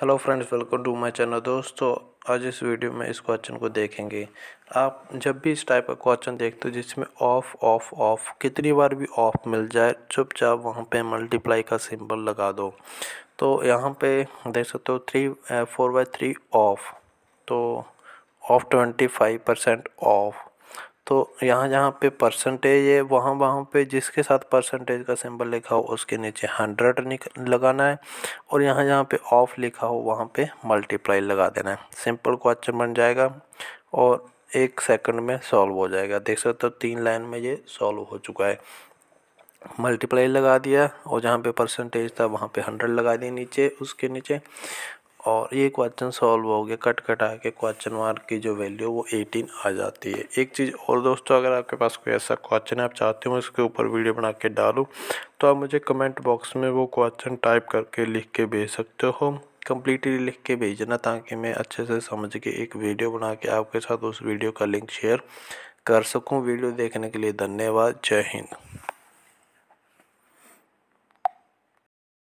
hello friends welcome to my channel दोस्तों आज इस वीडियो में इस क्वेश्चन को देखेंगे आप जब भी इस टाइप का क्वेश्चन देखते हो जिसमें ऑफ ऑफ ऑफ कितनी बार भी ऑफ मिल जाए चुपचाप वहाँ पे मल्टीप्लाई का सिंबल लगा दो तो यहाँ पे देख सकते हो three four by three of तो of twenty five percent of तो यहाँ जहाँ पे परसेंटेज है वहाँ वहाँ पे जिसके साथ परसेंटेज का सिंबल लिखा हो उसके नीचे हंड्रेड लगाना है और यहाँ जहाँ पे ऑफ लिखा हो वहाँ पे मल्टीप्लाई लगा देना है सिंपल क्वेश्चन बन जाएगा और एक सेकंड में सॉल्व हो जाएगा देख सकते हो तो तीन लाइन में ये सॉल्व हो चुका है मल्टीप्लाई लगा दिया और जहाँ पे परसेंटेज था वहाँ पे हंड्रेड लगा दिए नीचे उसके नीचे और ये क्वेश्चन सॉल्व हो गया कट कटा के क्वेश्चन मार्क की जो वैल्यू वो 18 आ जाती है एक चीज़ और दोस्तों अगर आपके पास कोई ऐसा क्वेश्चन है आप चाहते हो इसके ऊपर वीडियो बना के डालूँ तो आप मुझे कमेंट बॉक्स में वो क्वेश्चन टाइप करके लिख के भेज सकते हो कम्प्लीटली लिख के भेजना ताकि मैं अच्छे से समझ के एक वीडियो बना के आपके साथ उस वीडियो का लिंक शेयर कर सकूँ वीडियो देखने के लिए धन्यवाद जय हिंद